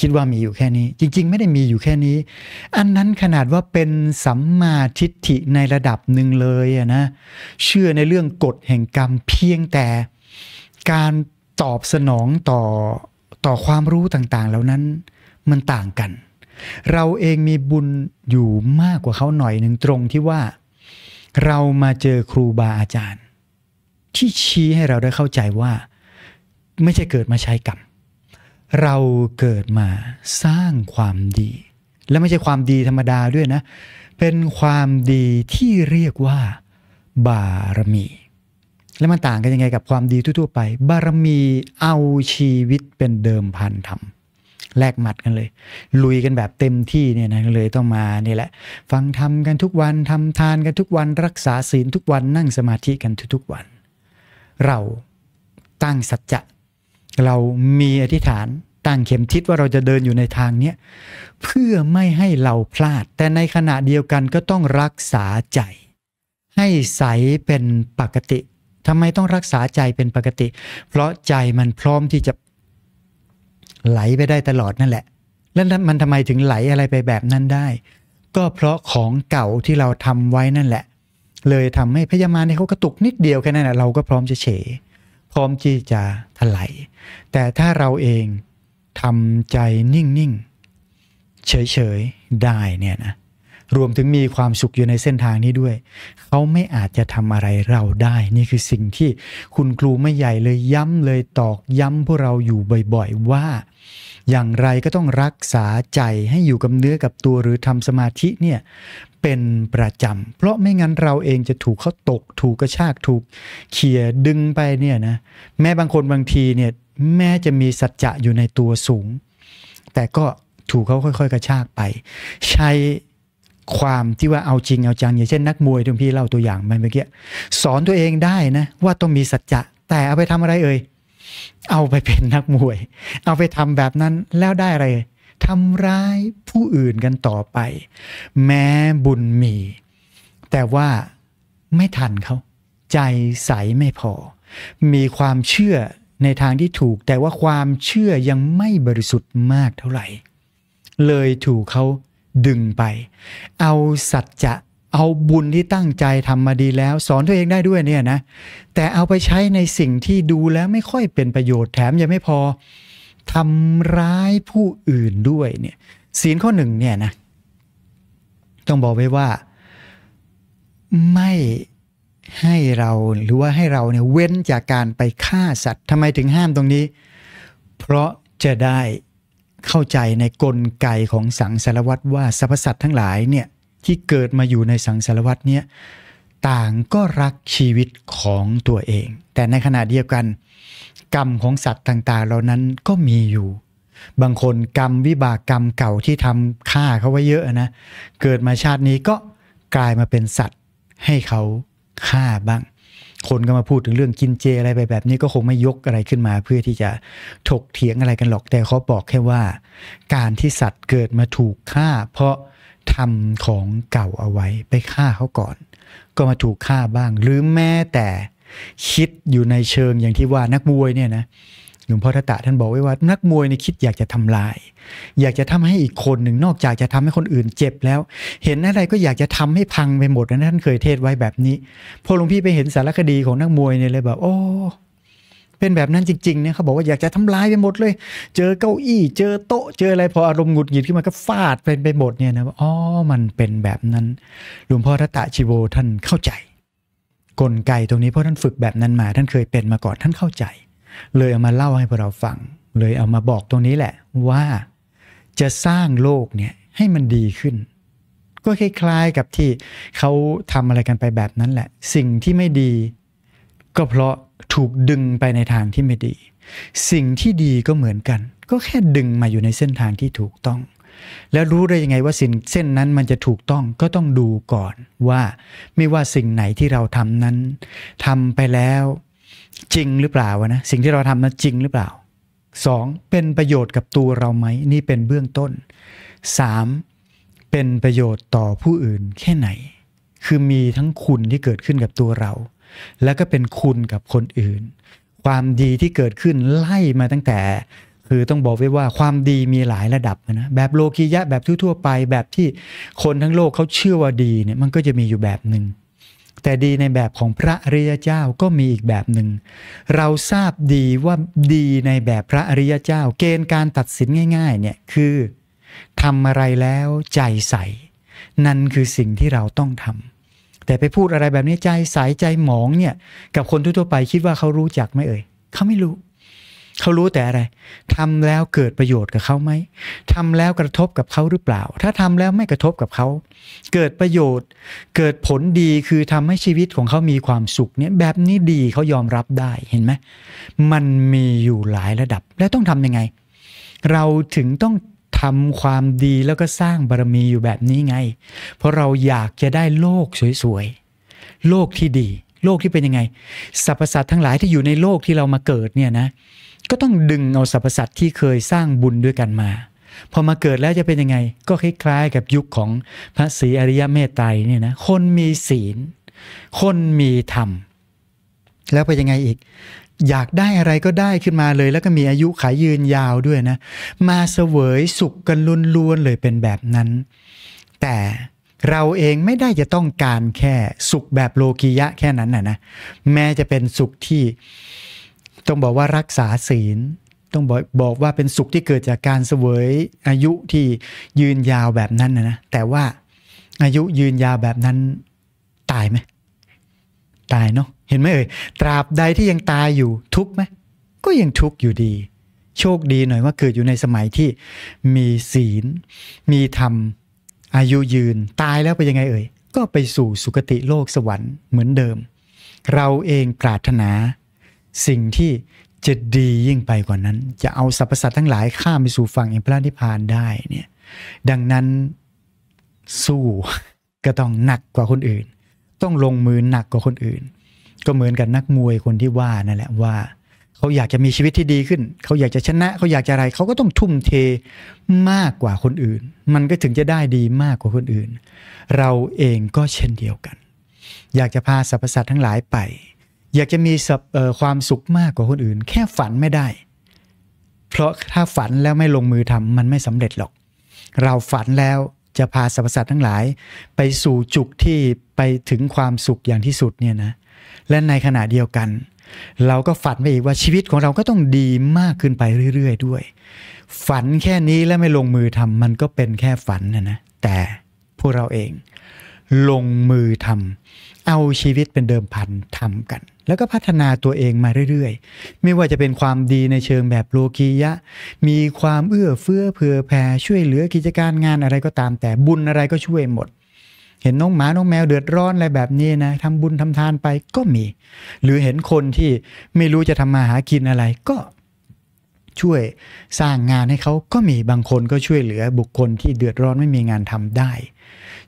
คิดว่ามีอยู่แค่นี้ จริงๆ ไม่ได้มีอยู่แค่นี้ อันนั้นขนาดว่าเป็นสัมมาทิฏฐิในระดับหนึ่งเลยอะนะ เชื่อในเรื่องกฎแห่งกรรมเพียงแต่การตอบสนองต่อ ต่อความรู้ต่าง ๆ เหล่านั้นมันต่างกัน เราเองมีบุญอยู่มากกว่าเขาหน่อยหนึ่งตรงที่ว่า เรามาเจอครูบาอาจารย์ที่ชี้ให้เราได้เข้าใจว่าไม่ใช่เกิดมาใช้กรรม เราเกิดมาสร้างความดี และไม่ใช่ความดีธรรมดาด้วยนะ เป็นความดีที่เรียกว่าบารมี แล้วมันต่างกันยังไงกับความดีทั่วๆไป บารมีเอาชีวิตเป็นเดิมพันทำแลกหมัดกันเลย ลุยกันแบบเต็มที่เนี่ยนะเลยต้องมานี่แหละ ฟังธรรมกันทุกวันทำทานกันทุกวัน รักษาศีลทุกวัน นั่งสมาธิกันทุกๆวันเราตั้งสัจจะเรามีอธิษฐาน ตั้งเข็มทิศว่าเราจะเดินอยู่ในทางเนี้ยเพื่อไม่ให้เราพลาด แต่ในขณะเดียวกันก็ต้องรักษาใจ ให้ใสเป็นปกติทำไมต้องรักษาใจเป็นปกติ เพราะใจมันพร้อมที่จะไหลไปได้ตลอดนั่นแหละ แล้วมันทำไมถึงไหลอะไรไปแบบนั้นได้ ก็เพราะของเก่าที่เราทำไว้นั่นแหละเลยทำให้พญามารเนี่ยเขากระตุกนิดเดียวแค่นั้นนะเราก็พร้อมจะเฉยพร้อมที่จะถลายแต่ถ้าเราเองทำใจนิ่งๆเฉยๆได้เนี่ยนะรวมถึงมีความสุขอยู่ในเส้นทางนี้ด้วยเขาไม่อาจจะทำอะไรเราได้ นี่คือสิ่งที่คุณครูไม่ใหญ่เลยย้ำเลยตอกย้ำพวกเราอยู่บ่อยๆว่าอย่างไรก็ต้องรักษาใจให้อยู่กับเนื้อกับตัวหรือทำสมาธิเนี่ยเป็นประจำเพราะไม่งั้นเราเองจะถูกเขาตก ถูกกระชากถูกเขี่ยดึงไปเนี่ยนะ แม้บางคนบางทีเนี่ย แม้จะมีสัจจะอยู่ในตัวสูง แต่ก็ถูกเขาค่อย ๆ กระชากไป ใช้ความที่ว่าเอาจริงเอาจังอย่างเช่นนักมวยที่พี่เล่าตัวอย่างมาเมื่อกี้สอนตัวเองได้นะว่าต้องมีสัจจะแต่เอาไปทำอะไรเอ่ยเอาไปเป็นนักมวย เอาไปทำแบบนั้นแล้วได้อะไรทำร้ายผู้อื่นกันต่อไป แม้บุญมี แต่ว่าไม่ทันเขา ใจใสไม่พอ มีความเชื่อในทางที่ถูก แต่ว่าความเชื่อยังไม่บริสุทธิ์มากเท่าไหร่ เลยถูกเขาดึงไป เอาสัจจะเอาบุญที่ตั้งใจทำมาดีแล้ว สอนตัวเองได้ด้วยเนี่ยนะ แต่เอาไปใช้ในสิ่งที่ดูแล้วไม่ค่อยเป็นประโยชน์แถมยังไม่พอทำร้ายผู้อื่นด้วยเนี่ยศีลข้อหนึ่งเนี่ยนะต้องบอกไว้ว่าไม่ให้เราหรือว่าให้เราเนี่ยเว้นจากการไปฆ่าสัตว์ทำไมถึงห้ามตรงนี้ เพราะจะได้เข้าใจในกลไกของสังสารวัตรว่าสรรพสัตว์ทั้งหลายเนี่ยที่เกิดมาอยู่ในสังสารวัตรเนี่ยต่างก็รักชีวิตของตัวเอง แต่ในขณะเดียวกันกรรมของสัตว์ต่างๆ เหล่านั้นก็มีอยู่ บางคนกรรม วิบากกรรมเก่าที่ทำฆ่าเขาไว้เยอะนะ เกิดมาชาตินี้ก็กลายมาเป็นสัตว์ให้เขาฆ่าบ้าง คนก็มาพูดถึงเรื่องกินเจอะไรไปแบบนี้ก็คงไม่ยกอะไรขึ้นมาเพื่อที่จะถกเถียงอะไรกันหรอก แต่เขาบอกแค่ว่า การที่สัตว์เกิดมาถูกฆ่า เพราะทำของเก่าเอาไว้ไปฆ่าเขาก่อนก็มาถูกฆ่าบ้าง หรือแม้แต่คิดอยู่ในเชิงอย่างที่ว่านักมวยเนี่ยนะ หลวงพ่อทตะท่านบอกไว้ว่า นักมวยในคิดอยากจะทำลาย อยากจะทำให้อีกคนหนึ่ง นอกจากจะทำให้คนอื่นเจ็บแล้ว เห็นอะไรก็อยากจะทำให้พังไปหมดนะท่านเคยเทศไว้แบบนี้ พอหลวงพี่ไปเห็นสารคดีของนักมวยเนี่ยเลยแบบโอ้เป็นแบบนั้นจริงๆ เนี่ยเขาบอกว่าอยากจะทำลายไปหมดเลย เจอเก้าอี้เจอโต๊ะ เจออะไรพออารมณ์หงุดหงิดขึ้นมาก็ฟาดเป็นไปหมดเนี่ยนะอ๋อมันเป็นแบบนั้นหลวงพ่อทัตะชิโวท่านเข้าใจ กลไกตรงนี้เพราะท่านฝึกแบบนั้นมา ท่านเคยเป็นมาก่อนท่านเข้าใจ เลยเอามาเล่าให้พวกเราฟัง เลยเอามาบอกตรงนี้แหละ ว่าจะสร้างโลกเนี่ยให้มันดีขึ้น ก็คล้ายๆกับที่เขาทำอะไรกันไปแบบนั้นแหละ สิ่งที่ไม่ดีก็เพราะถูกดึงไปในทางที่ไม่ดี สิ่งที่ดีก็เหมือนกัน ก็แค่ดึงมาอยู่ในเส้นทางที่ถูกต้อง แล้วรู้ได้ยังไงว่าสิ่งเส้นนั้นมันจะถูกต้องก็ต้องดูก่อนว่าไม่ว่าสิ่งไหนที่เราทำนั้นทำไปแล้วจริงหรือเปล่านะสิ่งที่เราทำนั้นจริงหรือเปล่า 2. เป็นประโยชน์กับตัวเราไหมนี่เป็นเบื้องต้น 3. เป็นประโยชน์ต่อผู้อื่นแค่ไหน คือมีทั้งคุณที่เกิดขึ้นกับตัวเราแล้วก็เป็นคุณกับคนอื่น ความดีที่เกิดขึ้นไล่มาตั้งแต่ คือต้องบอกไว้ว่าความดีมีหลายระดับนะแบบโลกียะแบบทั่วๆไป แบบที่คนทั้งโลกเขาเชื่อว่าดีเนี่ยมันก็จะมีอยู่แบบหนึ่ง แต่ดีในแบบของพระอริยเจ้าก็มีอีกแบบหนึ่ง เราทราบดีว่าดีในแบบพระอริยเจ้า เกณฑ์การตัดสินง่ายๆเนี่ยคือทำอะไรแล้วใจใสนั่นคือสิ่งที่เราต้องทำแต่ไปพูดอะไรแบบนี้ใจสายใจหมองเนี่ยกับคนทั่วไปคิดว่าเขารู้จักไหมเอ่ยเขาไม่รู้เขารู้แต่อะไร ทำแล้วเกิดประโยชน์กับเขาไหมทำแล้วกระทบกับเขาหรือเปล่า ถ้าทำแล้วไม่กระทบกับเขาเกิดประโยชน์เกิดผลดีคือทำให้ชีวิตของเขามีความสุขเนี่ยแบบนี้ดีเขายอมรับได้เห็นไหมมันมีอยู่หลายระดับ และต้องทํำยังไง เราถึงต้องทำความดีแล้วก็สร้างบารมีอยู่แบบนี้ไง เพราะเราอยากจะได้โลกสวยๆ โลกที่ดี โลกที่เป็นยังไง สรรพสัตว์ทั้งหลายที่อยู่ในโลกที่เรามาเกิดเนี่ยนะ ก็ต้องดึงเอาสรรพสัตว์ที่เคยสร้างบุญด้วยกันมา พอมาเกิดแล้วจะเป็นยังไง ก็คล้าย ๆ กับยุคของพระศรีอริยเมตไตรเนี่ยนะ คนมีศีล คนมีธรรม แล้วเป็นยังไงอีกอยากได้อะไรก็ได้ขึ้นมาเลย แล้วก็มีอายุขายยืนยาวด้วยนะ มาเสวยสุขกันลุ้วนเลยเป็นแบบนั้น แต่เราเองไม่ได้จะต้องการแค่สุขแบบโลกียะแค่นั้นนะนะแม้จะเป็นสุขที่ ต้องบอกว่ารักษาศีลต้องบอกบอกว่าเป็นสุขที่เกิดจากการเสวยอายุที่ยืนยาวแบบนั้นนะนะแต่ว่าอายุยืนยาวแบบนั้น ตายไหมตายเนาะเห็นไหมเอ่ยตราบใดที่ยังตายอยู่ทุกไหม ก็ยังทุกอยู่ดี โชคดีหน่อยว่าเกิดอยู่ในสมัยที่มีศีล มีธรรม อายุยืนตายแล้วไปยังไงเอ่ยก็ไปสู่สุคติโลกสวรรค์เหมือนเดิม เราเองปรารถนาสิ่งที่จะดียิ่งไปกว่านั้น จะเอาสรรพสัตว์ทั้งหลาย ข้ามไปสู่ฝั่งอิมพระนิพพานได้เนี่ยดังนั้นสู้ก็ต้องหนักกว่าคนอื่นต้องลงมือหนักกว่าคนอื่น ก็เหมือนกับนักมวยคนที่ว่านั่นแหละว่า เขาอยากจะมีชีวิตที่ดีขึ้น เขาอยากจะชนะเขาอยากจะอะไรเขาก็ต้องทุ่มเทมากกว่าคนอื่น มันก็ถึงจะได้ดีมากกว่าคนอื่น เราเองก็เช่นเดียวกัน อยากจะพาสรรพสัตว์ทั้งหลายไป อยากจะมีความสุขมากกว่าคนอื่น แค่ฝันไม่ได้ เพราะถ้าฝันแล้วไม่ลงมือทำมันไม่สำเร็จหรอก เราฝันแล้วจะพาสรรพสัตว์ทั้งหลายไปสู่จุกที่ไปถึงความสุขอย่างที่สุดเนี่ยนะ และในขณะเดียวกัน เราก็ฝันไปอีกว่าชีวิตของเราก็ต้องดีมากขึ้นไปเรื่อย ๆ ด้วย ฝันแค่นี้และไม่ลงมือทำมันก็เป็นแค่ฝันนะนะ แต่พวกเราเอง ลงมือทำเอาชีวิตเป็นเดิมพันทำกันแล้วก็พัฒนาตัวเองมาเรื่อยๆ ไม่ว่าจะเป็นความดีในเชิงแบบโลกียะ มีความเอื้อเฟื้อเผื่อแผ่ช่วยเหลือกิจการงานอะไรก็ตามแต่บุญอะไรก็ช่วยหมด เห็นน้องหมาน้องแมวเดือดร้อนอะไรแบบนี้นะทำบุญทำทานไปก็มี หรือเห็นคนที่ไม่รู้จะทำมาหากินอะไรก็ ช่วยสร้างงานให้เขาก็มี บางคนก็ช่วยเหลือบุคคลที่เดือดร้อนไม่มีงานทำได้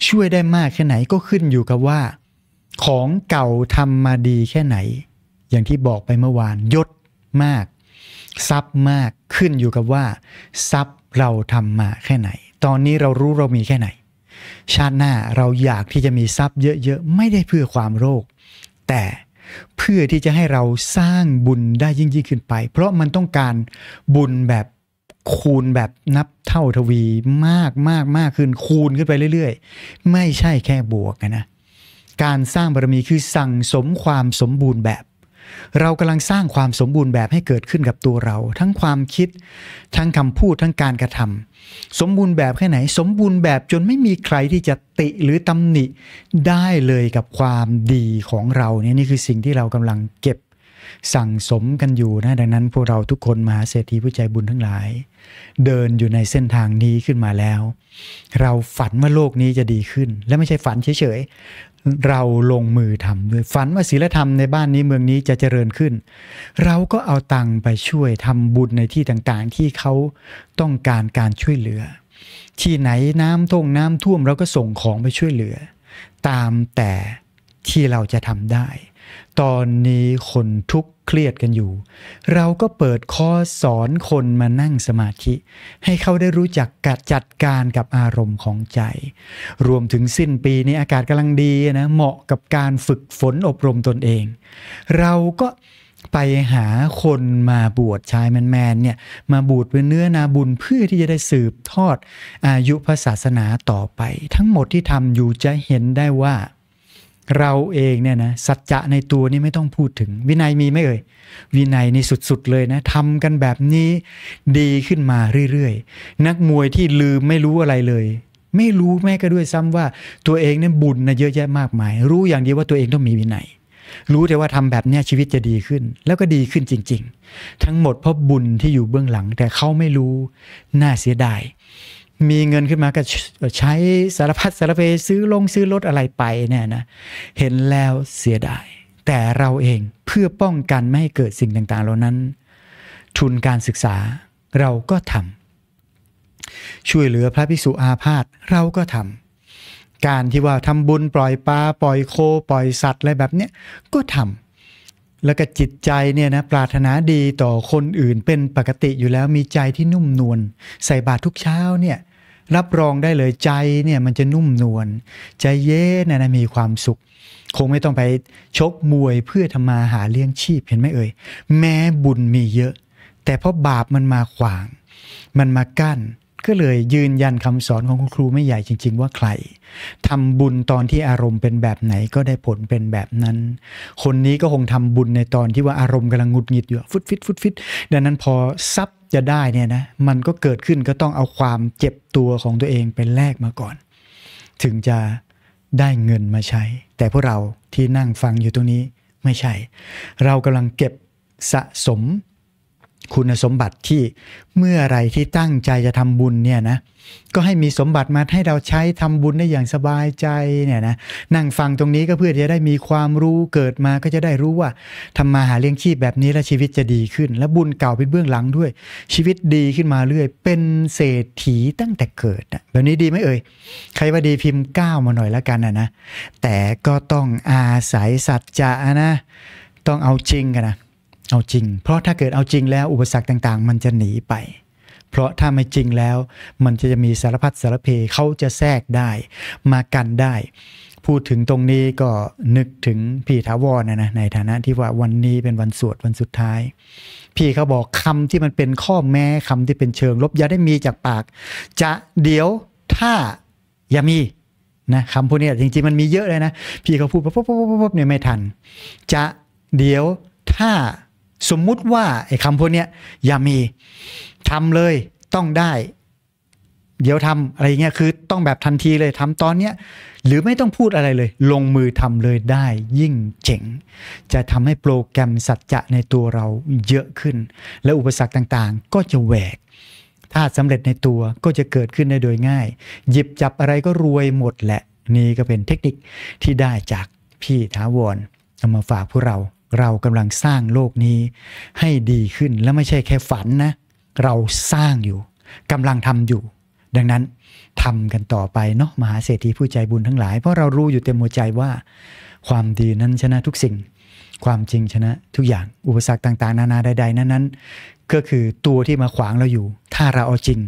ช่วยได้มากแค่ไหนก็ขึ้นอยู่กับว่าของเก่าทำมาดีแค่ไหน อย่างที่บอกไปเมื่อวานยศมากซับมากขึ้นอยู่กับว่าซับเราทำมาแค่ไหน ตอนนี้เรารู้เรามีแค่ไหน ชาติหน้าเราอยากที่จะมีทรัพย์เยอะๆไม่ได้เพื่อความโรคแต่เพื่อที่จะให้เราสร้างบุญได้ยิ่งยิ่งขึ้นไป เพราะมันต้องการบุญแบบคูณแบบนับเท่าทวีมากมากมากขึ้นคูณขึ้นไปเรื่อยๆไม่ใช่แค่บวกนะการสร้างบารมีคือสั่งสมความสมบูรณ์แบบ เรากำลังสร้างความสมบูรณ์แบบให้เกิดขึ้นกับตัวเรา ทั้งความคิดทั้งคำพูดทั้งการกระทำสมบูรณ์แบบแค่ไหน สมบูรณ์แบบจนไม่มีใครที่จะติหรือตำหนิ ได้เลยกับความดีของเราเนี่ยนี่คือสิ่งที่เรากำลังเก็บสั่งสมกันอยู่นะดังนั้น พวกเราทุกคนมหาเศรษฐีผู้ใจบุญทั้งหลาย เดินอยู่ในเส้นทางนี้ขึ้นมาแล้ว เราฝันว่าโลกนี้จะดีขึ้น และไม่ใช่ฝันเฉยเราลงมือทำด้วยฝันว่าศีลธรรมในบ้านนี้เมืองนี้จะเจริญขึ้น เราก็เอาตังไปช่วยทำบุญในที่ต่างๆ ที่เขาต้องการการช่วยเหลือ ที่ไหนน้ำท่วงน้ำท่วมเราก็ส่งของไปช่วยเหลือ ตามแต่ที่เราจะทำได้ตอนนี้คนทุกข์เครียดกันอยู่ เราก็เปิดข้อสอนคนมานั่งสมาธิ ให้เขาได้รู้จักกัดจัดการกับอารมณ์ของใจ รวมถึงสิ้นปีนี้อากาศกำลังดีนะ เหมาะกับการฝึกฝนอบรมตนเอง เราก็ไปหาคนมาบวชชายแมนๆ เนี่ย มาบวชเป็นเนื้อนาบุญเพื่อที่จะได้สืบทอดอายุพระศาสนาต่อไป ทั้งหมดที่ทำอยู่ จะเห็นได้ว่าเราเองเนี่ยนะสัจจะในตัวนี่ไม่ต้องพูดถึง วินัยมีไม่เอ่ยวินัยนี่สุดๆเลยนะทำกันแบบนี้ดีขึ้นมาเรื่อยๆนักมวยที่ลืมไม่รู้อะไรเลย ไม่รู้แม้ก็ด้วยซ้ำว่าตัวเองเนี่ยบุญนะเยอะแยะมากมาย รู้อย่างเดียวว่าตัวเองต้องมีวินัย รู้แต่ว่าทำแบบนี้ชีวิตจะดีขึ้น แล้วก็ดีขึ้นจริง ๆ ทั้งหมดเพราะบุญที่อยู่เบื้องหลังแต่เขาไม่รู้น่าเสียดายมีเงินขึ้นมาก็ใช้สารพัดสารเพซื้อลงซื้อรถอะไรไปเนี่ยนะเห็นแล้วเสียดาย แต่เราเองเพื่อป้องกันไม่ให้เกิดสิ่งต่างๆเหล่านั้น ทุนการศึกษาเราก็ทำช่วยเหลือพระภิกษุอาพาธเราก็ทำการที่ว่าทำบุญปล่อยปลาปล่อยโค ปล่อยสัตว์อะไรแบบนี้ก็ทำแล้วก็จิตใจเนี่ยนะปรารถนาดีต่อคนอื่นเป็นปกติอยู่แล้วมีใจที่นุ่มนวลใส่บาตรทุกเช้าเนี่ยรับรองได้เลยใจเนี่ยมันจะนุ่มนวลใจเย็นนะมีความสุข คงไม่ต้องไปชกมวยเพื่อทำมาหาเลี้ยงชีพเห็นไหมเอ่ย แม้บุญมีเยอะ แต่เพราะบาปมันมาขวาง มันมากั้นก็เลยยืนยันคำสอนของคุณครูไม่ใหญ่จริงๆว่าใครทำบุญตอนที่อารมณ์เป็นแบบไหนก็ได้ผลเป็นแบบนั้น คนนี้ก็คงทำบุญในตอนที่ว่าอารมณ์กำลังงุดหงิดอยู่ฟุดฟิตฟุดฟิตดังนั้นพอซับจะได้เนี่ยนะมันก็เกิดขึ้นก็ต้องเอาความเจ็บตัวของตัวเองเป็นแลกมาก่อน ถึงจะได้เงินมาใช้ แต่พวกเราที่นั่งฟังอยู่ตรงนี้ไม่ใช่ เรากำลังเก็บสะสมคุณสมบัติที่เมื่อไรที่ตั้งใจจะทำบุญเนี่ยนะก็ให้มีสมบัติมาให้เราใช้ทำบุญได้อย่างสบายใจเนี่ยนะนั่งฟังตรงนี้ก็เพื่อจะได้มีความรู้เกิดมาก็จะได้รู้ว่าทำมาหาเลี้ยงชีพแบบนี้แล้วชีวิตจะดีขึ้น และบุญเก่าเป็นเบื้องหลังด้วย ชีวิตดีขึ้นมาเรื่อยเป็นเศรษฐีตั้งแต่เกิดแบบนี้ดีไหมเอ่ยใครว่าดีพิมพ์ก้าวมาหน่อยแล้วกันนะนะแต่ก็ต้องอาศัยสัจจะนะ ต้องเอาจริงกันนะเอาจริงเพราะถ้าเกิดเอาจริงแล้วอุปสรรคต่าง ๆ มันจะหนีไป เพราะถ้าไม่จริงแล้วมันจะมีสารพัดสารเพเขาจะแทรกได้มากันได้ พูดถึงตรงนี้ก็นึกถึงพี่ทาวรนะนะในฐานะ ที่ว่าวันนี้เป็นวันสวดวันสุดท้าย พี่เขาบอกคำที่มันเป็นข้อแม้คำที่เป็นเชิงลบอย่าได้มีจากปาก จะเดี๋ยวถ้าอย่ามีนะคำพวกนี้จริงๆมันมีเยอะเลยนะ พี่เขาพูดปุ๊บปุ๊บปุ๊บเนี่ยไม่ทัน จะเดี๋ยวถ้าสมมุติว่าไอ้คำพวกเนี้ยอย่ามีทำเลยต้องได้ เดี๋ยวทำอะไรเงี้ยคือ ต้องแบบทันทีเลยทำตอนเนี้ยหรือไม่ต้องพูดอะไรเลย ลงมือทำเลยได้ยิ่งเจ๋งจะทำให้โปรแกรมสัจจะในตัวเราเยอะขึ้น และอุปสรรคต่างๆ ก็จะแหวกถ้าสำเร็จในตัวก็จะเกิดขึ้นได้โดยง่าย หยิบจับอะไรก็รวยหมดแหละนี่ก็เป็นเทคนิคที่ได้จากพี่ท้าวรนามาฝากพวกเราเรากำลังสร้างโลกนี้ให้ดีขึ้นและไม่ใช่แค่ฝันนะ เราสร้างอยู่กำลังทำอยู่ ดังนั้นทำกันต่อไปเนาะมหาเศรษฐีผู้ใจบุญทั้งหลายเพราะเรารู้อยู่เต็มหัวใจว่าความดีนั้นชนะ ทุกสิ่ง ความจริงชนะ ทุกอย่างอุปสรรคต่างๆ นานาใดๆนั้นนก็คือตัวที่มาขวางเราอยู่ ถ้าเราเอาจริง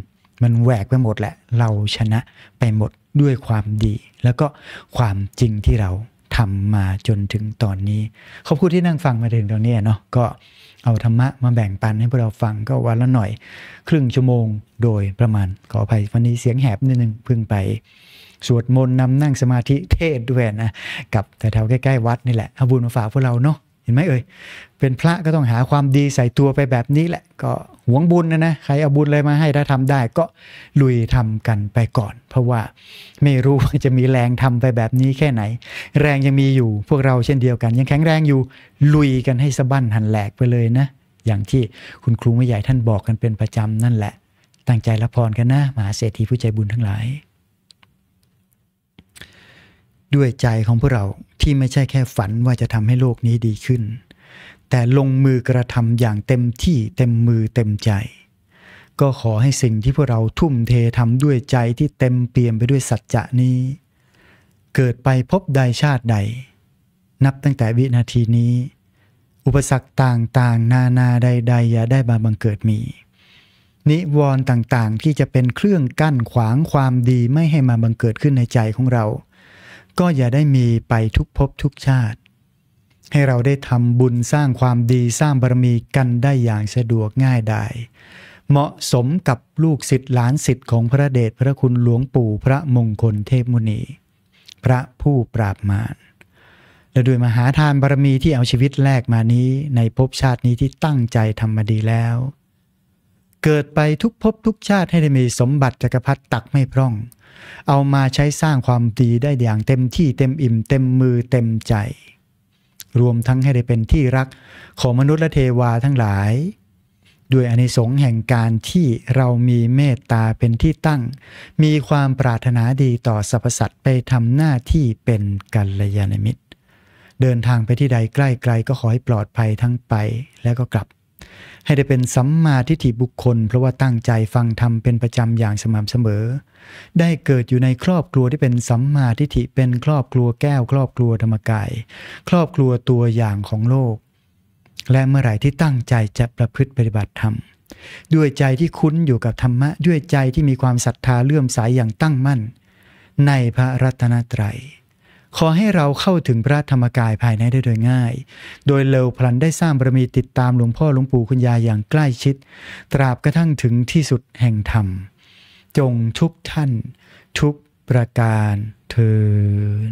มันแหวกไปหมดแหละ เราชนะไปหมดด้วยความดีแล้วก็ความจริงที่เราทำมาจนถึงตอนนี้ขอบคุณที่นั่งฟังมาถึงตอนนี้เนาะก็เอาธรรมะมาแบ่งปันให้พวกเราฟังก็วันละหน่อยครึ่งชั่วโมงโดยประมาณขออภัยวันนี้เสียงแหบนิดนึงเพิ่งไป สวดมนต์นำนั่งสมาธิเทศด้วยนะกับแต่แถวใกล้ ๆ วัดนี่แหละเอาบุญมาฝากพวกเราเนาะเห็นไหมเอ่ยเป็นพระก็ต้องหาความดีใส่ตัวไปแบบนี้แหละก็หวงบุญนะนะใครเอาบุญอะไรมาให้ถ้าทำได้ก็ลุยทำกันไปก่อน เพราะว่าไม่รู้ว่าจะมีแรงทำไปแบบนี้แค่ไหน แรงยังมีอยู่พวกเราเช่นเดียวกัน ยังแข็งแรงอยู่ลุยกันให้สะบั้นหันแหลกไปเลยนะ อย่างที่คุณครูไม่ใหญ่ท่านบอกกันเป็นประจำนั่นแหละตั้งใจละพรกันนะมหาเศรษฐีผู้ใจบุญทั้งหลายด้วยใจของพวกเราที่ไม่ใช่แค่ฝันว่าจะทำให้โลกนี้ดีขึ้น แต่ลงมือกระทำอย่างเต็มที่เต็มมือเต็มใจ ก็ขอให้สิ่งที่พวกเราทุ่มเททำด้วยใจที่เต็มเปี่ยมไปด้วยสัจจะนี้ เกิดไปพบใดชาติใด นับตั้งแต่วินาทีนี้ อุปสรรคต่างๆนานาใดๆอย่าได้มาบังเกิดมี นิวรณ์ต่างๆ ที่จะเป็นเครื่องกั้นขวางความดีไม่ให้มาบังเกิดขึ้นในใจของเราก็อย่าได้มีไปทุกภพทุกชาติ ให้เราได้ทำบุญสร้างความดีสร้างบารมีกันได้อย่างสะดวกง่ายดาย เหมาะสมกับลูกศิษย์หลานศิษย์ของพระเดชพระคุณหลวงปู่พระมงคลเทพมุนี พระผู้ปราบมารและด้วยมหาทานบารมีที่เอาชีวิตแลกมานี้ในภพชาตินี้ที่ตั้งใจทำมาดีแล้ว เกิดไปทุกภพทุกชาติ ให้ได้มีสมบัติจักรพรรดิตักไม่พร่องเอามาใช้สร้างความดีได้อย่างเต็มที่เต็มอิ่ม เต็มมือเต็มใจ รวมทั้งให้ได้เป็นที่รักของมนุษย์และเทวาทั้งหลาย ด้วยอนิสงส์แห่งการที่เรามีเมตตาเป็นที่ตั้ง มีความปรารถนาดีต่อสรรพสัตว์ไปทำหน้าที่เป็นกัลยาณมิตร เดินทางไปที่ใดใกล้ไกลก็ขอให้ปลอดภัยทั้งไปและก็กลับให้ได้เป็นสัมมาทิฏฐิบุคคล เพราะว่าตั้งใจฟังธรรมเป็นประจำอย่างสม่ำเสมอ ได้เกิดอยู่ในครอบครัวที่เป็นสัมมาทิฏฐิเป็นครอบครัวแก้ว ครอบครัวธรรมกายครอบครัวตัวอย่างของโลก และเมื่อไหร่ที่ตั้งใจจะประพฤติปฏิบัติธรรม ด้วยใจที่คุ้นอยู่กับธรรมะด้วยใจที่มีความศรัทธาเลื่อมใสยอย่างตั้งมั่น ในพระรัตนตรยัยขอให้เราเข้าถึงพระธรรมกายภายในได้โดยง่าย โดยเร็วพลันได้สร้างบารมีติดตามหลวงพ่อหลวงปู่คุณยายอย่างใกล้ชิด ตราบกระทั่งถึงที่สุดแห่งธรรม จงทุกท่าน ทุกประการเทิน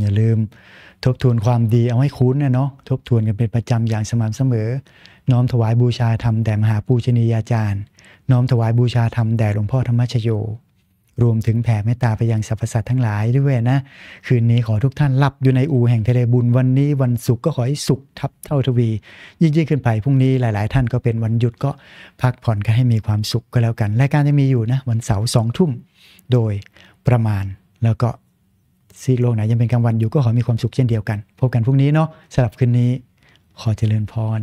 อย่าลืมทบทวนความดีเอาให้คุ้นนะเนาะ ทบทวนกันเป็นประจำอย่างสม่ำเสมอ น้อมถวายบูชาธรรมแด่มหาปูชนียาจารย์ น้อมถวายบูชาธรรมแด่หลวงพ่อธรรมชโยรวมถึงแผ่เมตตาไปยังสรรพสัตว์ทั้งหลายด้วยนะ คืนนี้ขอทุกท่านหลับอยู่ในอู แห่งทะเลบุญ วันนี้วันศุกร์ก็ขอให้สุขทับเท่าทวี ยิ่งยิ่งขึ้นไปพรุ่งนี้หลาย ๆ ท่านก็เป็นวันหยุดก็พักผ่อนก็ให้มีความสุขก็แล้วกันรายการจะมีอยู่นะวันเสาร์สองทุ่มโดยประมาณแล้วก็ซีโลกไหนยังเป็นกลางวันอยู่ก็ขอมีความสุขเช่นเดียวกัน พบกันพรุ่งนี้เนาะสำหรับคืนนี้ขอเจริญพร